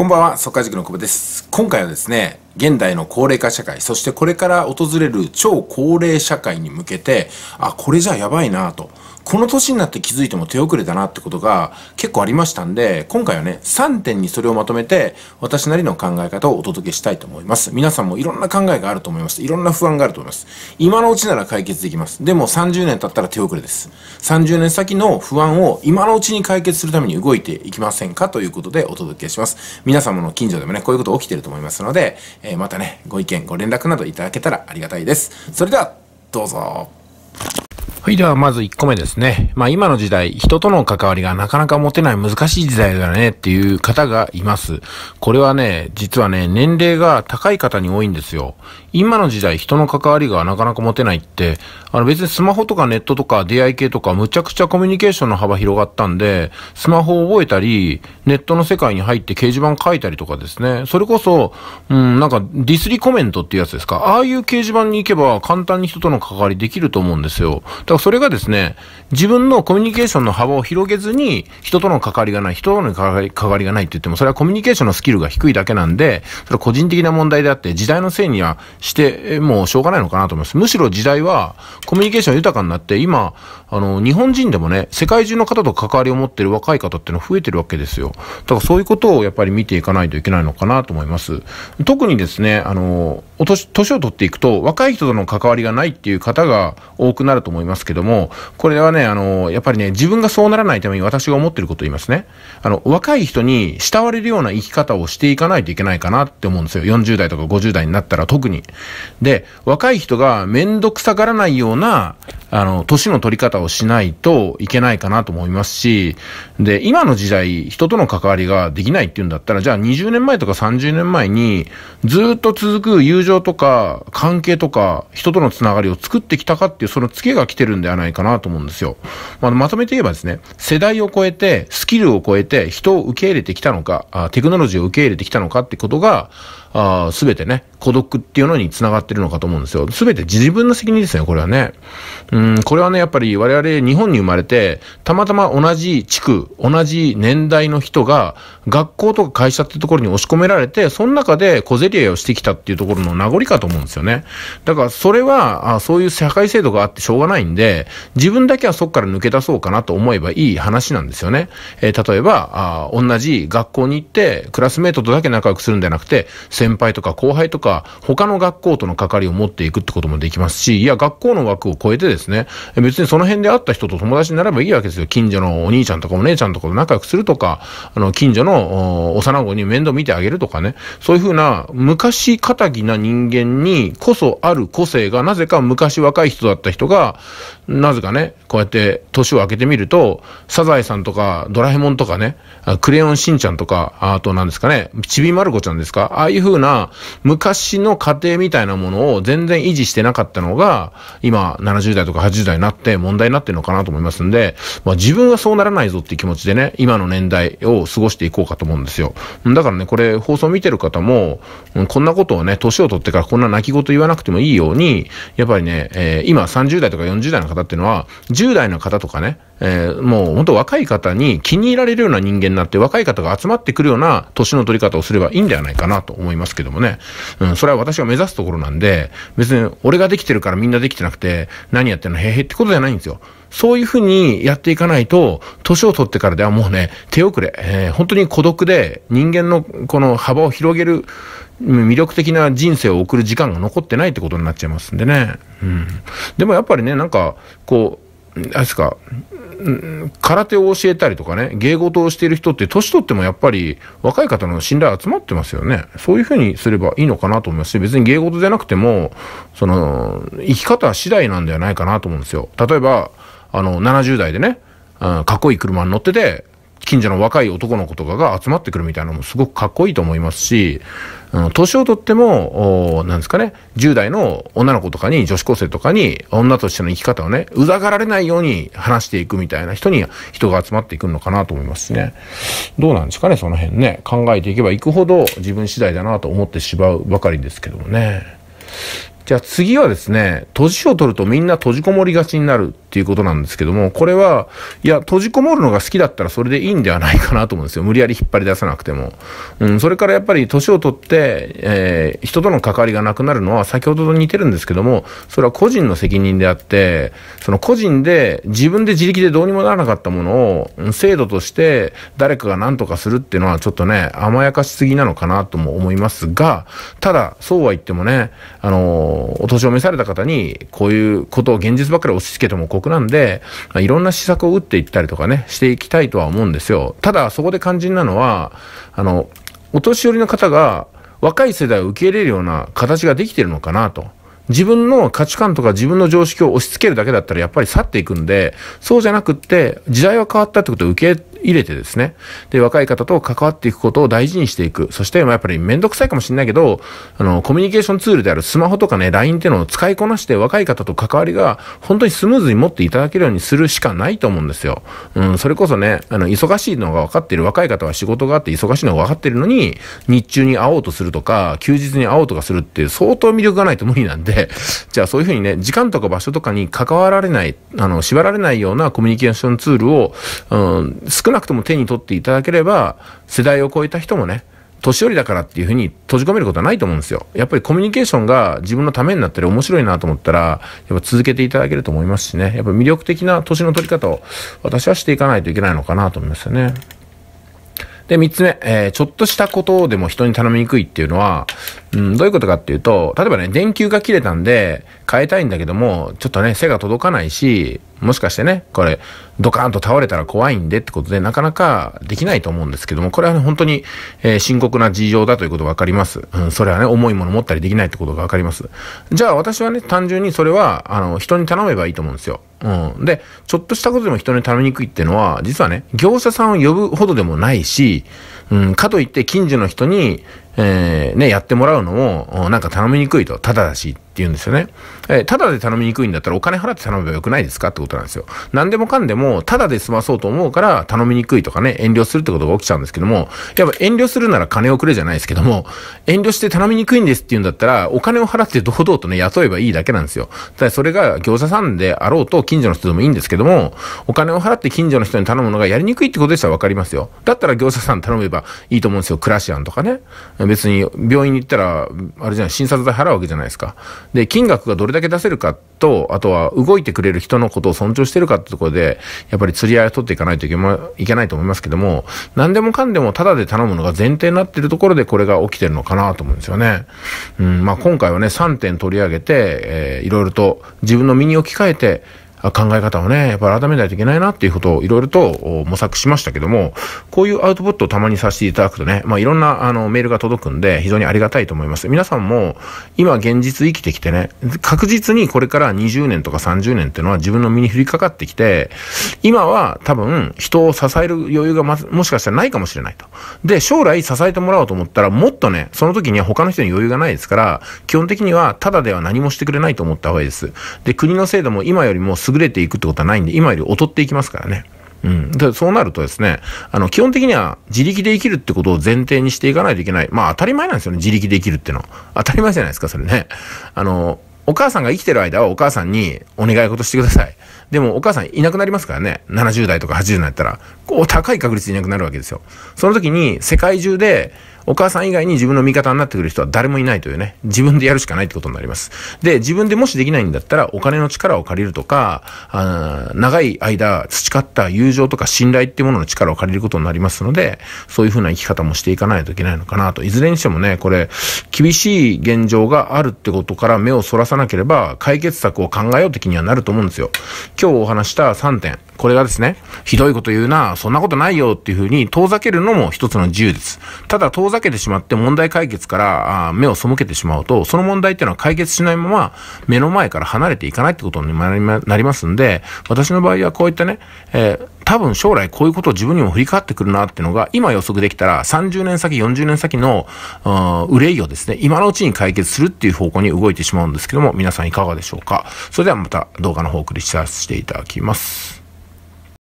こんばんは、速稼塾の久保です。今回はですね、現代の高齢化社会、そしてこれから訪れる超高齢社会に向けて、あ、これじゃやばいなと。この年になって気づいても手遅れだなってことが結構ありましたんで、今回はね、3点にそれをまとめて、私なりの考え方をお届けしたいと思います。皆さんもいろんな考えがあると思います。いろんな不安があると思います。今のうちなら解決できます。でも30年経ったら手遅れです。30年先の不安を今のうちに解決するために動いていきませんかということでお届けします。皆様の近所でもね、こういうこと起きてると思いますので、えー、またね、ご意見、ご連絡などいただけたらありがたいです。それでは、どうぞ。はい、ではまず1個目ですね。まあ今の時代、人との関わりがなかなか持てない難しい時代だねっていう方がいます。これはね、実はね、年齢が高い方に多いんですよ。今の時代、人の関わりがなかなか持てないって、あの別にスマホとかネットとか出会い系とかむちゃくちゃコミュニケーションの幅広がったんで、スマホを覚えたり、ネットの世界に入って掲示板書いたりとかですね。それこそ、うん、なんかディスリコメントっていうやつですか。ああいう掲示板に行けば簡単に人との関わりできると思うんですよ。だからそれがですね、自分のコミュニケーションの幅を広げずに、人との関わりがない、人との関わり関わりがないって言っても、それはコミュニケーションのスキルが低いだけなんで、それは個人的な問題であって、時代のせいにはしてもうしょうがないのかなと思います。むしろ時代は、コミュニケーション豊かになって、今、あの、日本人でもね、世界中の方と関わりを持ってる若い方っていうのは増えてるわけですよ。だからそういうことをやっぱり見ていかないといけないのかなと思います。特にですね、あの、お年、年を取っていくと、若い人との関わりがないっていう方が多くなると思いますけども、これはね、あの、やっぱりね、自分がそうならないために私が思ってることを言いますね。あの、若い人に慕われるような生き方をしていかないといけないかなって思うんですよ。40代とか50代になったら特に。で、若い人がめんどくさがらないような、あの、年の取り方をしないといけないかなと思いますし、で、今の時代、人との関わりができないっていうんだったら、じゃあ20年前とか30年前に、ずっと続く友情とか、関係とか、人とのつながりを作ってきたかっていう、そのツケが来てるんではないかなと思うんですよ。まあ、まとめて言えばですね、世代を超えて、スキルを超えて、人を受け入れてきたのか、テクノロジーを受け入れてきたのかってことが、あべてね、孤独っていうのに繋がってるのかと思うんですよ。すべて自分の責任ですね、これはね。うん、これはね、やっぱり我々日本に生まれて、たまたま同じ地区、同じ年代の人が、学校とか会社ってところに押し込められて、その中で小競り合いをしてきたっていうところの名残かと思うんですよね。だからそれは、あそういう社会制度があってしょうがないんで、自分だけはそこから抜け出そうかなと思えばいい話なんですよね。えー、例えばあ、同じ学校に行って、クラスメートとだけ仲良くするんじゃなくて、先輩とか後輩とか、他の学校との関わりを持っていくってこともできますし、いや、学校の枠を超えてですね、別にその辺で会った人と友達になればいいわけですよ。近所のお兄ちゃんとかお姉ちゃんとかと仲良くするとか、あの、近所の幼子に面倒見てあげるとかね、そういうふうな、昔仇な人間にこそある個性が、なぜか昔若い人だった人が、なぜかね、こうやって年を明けてみると、サザエさんとかドラえもんとかね、クレヨンしんちゃんとか、あとなんですかね、ちびまる子ちゃんですか、ああいうふうな昔の家庭みたいなものを全然維持してなかったのが、今70代とか80代になって問題になってるのかなと思いますんで、まあ自分はそうならないぞっていう気持ちでね、今の年代を過ごしていこうかと思うんですよ。だからね、これ放送見てる方も、こんなことをね、年を取ってからこんな泣き言言わなくてもいいように、やっぱりね、えー、今30代とか40代の方っていうのは、10代の方とかね、えー、もう本当若い方に気に入られるような人間になって若い方が集まってくるような年の取り方をすればいいんではないかなと思います。ますけどもね。うん、それは私が目指すところなんで、別に俺ができてるからみんなできてなくて、何やってんのへへってことじゃないんですよ。そういうふうにやっていかないと、年を取ってからではもうね、手遅れ、えー、本当に孤独で人間のこの幅を広げる魅力的な人生を送る時間が残ってないってことになっちゃいますんでね。うん。でもやっぱりね、なんか、こう、あれですか、空手を教えたりとかね、芸事をしている人って、年取ってもやっぱり若い方の信頼集まってますよね。そういうふうにすればいいのかなと思いますし、別に芸事じゃなくても、その、生き方次第なんではないかなと思うんですよ。例えば、あの、70代でね、かっこいい車に乗ってて、近所の若い男の子とかが集まってくるみたいなのもすごくかっこいいと思いますし、あの、年をとっても、なんですかね、10代の女の子とかに、女子高生とかに、女としての生き方をね、うざがられないように話していくみたいな人に、人が集まっていくのかなと思いますしね。どうなんですかね、その辺ね。考えていけばいくほど自分次第だなと思ってしまうばかりですけどもね。じゃあ次はですね、年を取るとみんな閉じこもりがちになるっていうことなんですけども、これは、いや、閉じこもるのが好きだったらそれでいいんではないかなと思うんですよ。無理やり引っ張り出さなくても。うん、それからやっぱり年を取って、えー、人との関わりがなくなるのは先ほどと似てるんですけども、それは個人の責任であって、その個人で自分で自力でどうにもならなかったものを、制度として誰かが何とかするっていうのはちょっとね、甘やかしすぎなのかなとも思いますが、ただ、そうは言ってもね、あのお年を召された方に、こういうことを現実ばっかり押し付けても僕なんで、いろんな施策を打っていったりとかね、していきたいとは思うんですよ。ただ、そこで肝心なのは、あの、お年寄りの方が若い世代を受け入れるような形ができてるのかなと。自分の価値観とか自分の常識を押し付けるだけだったらやっぱり去っていくんで、そうじゃなくって、時代は変わったってことを受け入れてですね、で、若い方と関わっていくことを大事にしていく。そして、まあ、やっぱりめんどくさいかもしれないけど、あの、コミュニケーションツールであるスマホとかね、LINE っていうのを使いこなして若い方と関わりが本当にスムーズに持っていただけるようにするしかないと思うんですよ。うん、それこそね、あの、忙しいのが分かってる若い方は仕事があって忙しいのが分かってるのに、日中に会おうとするとか、休日に会おうとかするっていう相当魅力がないと無理なんで、じゃあそういうふうにね、時間とか場所とかに関わられない、あの、縛られないようなコミュニケーションツールを、うん、少少なくとも手に取っていただければ、世代を超えた人もね、年寄りだからっていうふうに閉じ込めることはないと思うんですよ。やっぱりコミュニケーションが自分のためになったり面白いなと思ったら、やっぱ続けていただけると思いますしね。やっぱ魅力的な年の取り方を私はしていかないといけないのかなと思いますよね。で、3つ目、えー、ちょっとしたことでも人に頼みにくいっていうのは、うん、どういうことかっていうと、例えばね、電球が切れたんで、変えたいんだけども、ちょっとね、背が届かないし、もしかしてね、これ、ドカーンと倒れたら怖いんでってことで、なかなかできないと思うんですけども、これはね、本当に、えー、深刻な事情だということわかります。うん、それはね、重いもの持ったりできないってことがわかります。じゃあ、私はね、単純にそれは、あの、人に頼めばいいと思うんですよ。うん。で、ちょっとしたことでも人に頼みにくいっていうのは、実はね、業者さんを呼ぶほどでもないし、うん、かといって近所の人に、えー、ね、やってもらうのも、なんか頼みにくいと、ただだしって言うんですよね。えー、ただで頼みにくいんだったらお金払って頼めばよくないですかってことなんですよ。何でもかんでも、ただで済まそうと思うから頼みにくいとかね、遠慮するってことが起きちゃうんですけども、やっぱ遠慮するなら金をくれじゃないですけども、遠慮して頼みにくいんですって言うんだったら、お金を払って堂々とね、雇えばいいだけなんですよ。ただそれが業者さんであろうと近所の人でもいいんですけども、お金を払って近所の人に頼むのがやりにくいってことでしたらわかりますよ。だったら業者さん頼めばいいと思うんですよ。クラシアンとかね。別に病院に行ったら、あれじゃない、診察代払うわけじゃないですか。で、金額がどれだけ出せるかと、あとは動いてくれる人のことを尊重してるかってところで、やっぱり釣り合いを取っていかないといけ,、ま、いけないと思いますけども、何でもかんでもタダで頼むのが前提になってるところでこれが起きてるのかなと思うんですよね。うん、まあ今回はね、3点取り上げて、えー、いろいろと自分の身に置き換えて、考え方をね、やっぱり改めないといけないなっていうことをいろいろと模索しましたけども、こういうアウトプットをたまにさせていただくとね、まあいろんなあのメールが届くんで非常にありがたいと思います。皆さんも今現実生きてきてね、確実にこれから20年とか30年っていうのは自分の身に降りかかってきて、今は多分人を支える余裕がまもしかしたらないかもしれないと。で、将来支えてもらおうと思ったらもっとね、その時には他の人に余裕がないですから、基本的にはただでは何もしてくれないと思った方がいいです。で、国の制度も今よりもす優れていくってことはないんで、今より劣っていきますからね。うん。で、そうなるとですね、あの、基本的には自力で生きるってことを前提にしていかないといけない。まあ当たり前なんですよね、自力で生きるってのは。当たり前じゃないですか、それね。あの、お母さんが生きてる間はお母さんにお願い事してください。でもお母さんいなくなりますからね。70代とか80代だったら、こう高い確率でいなくなるわけですよ。その時に世界中でお母さん以外に自分の味方になってくる人は誰もいないというね、自分でやるしかないってことになります。で、自分でもしできないんだったら、お金の力を借りるとか、あ長い間培った友情とか信頼っていうものの力を借りることになりますので、そういうふうな生き方もしていかないといけないのかなと。いずれにしてもね、これ、厳しい現状があるってことから目をそらさなければ、解決策を考えようって気にはなると思うんですよ。今日お話した3点。これがですね、ひどいこと言うな、そんなことないよっていうふうに遠ざけるのも一つの自由です。ただ遠ざかけてしまって問題解決から目を背けてしまうと、その問題っていうのは解決しないまま目の前から離れていかないってことになりますんで、私の場合はこういったね、えー多分将来こういうことを自分にも振り返ってくるなってのが今予測できたら30年先40年先の憂いをですね今のうちに解決するっていう方向に動いてしまうんですけども皆さんいかがでしょうかそれではまた動画の方をお送りさていただきます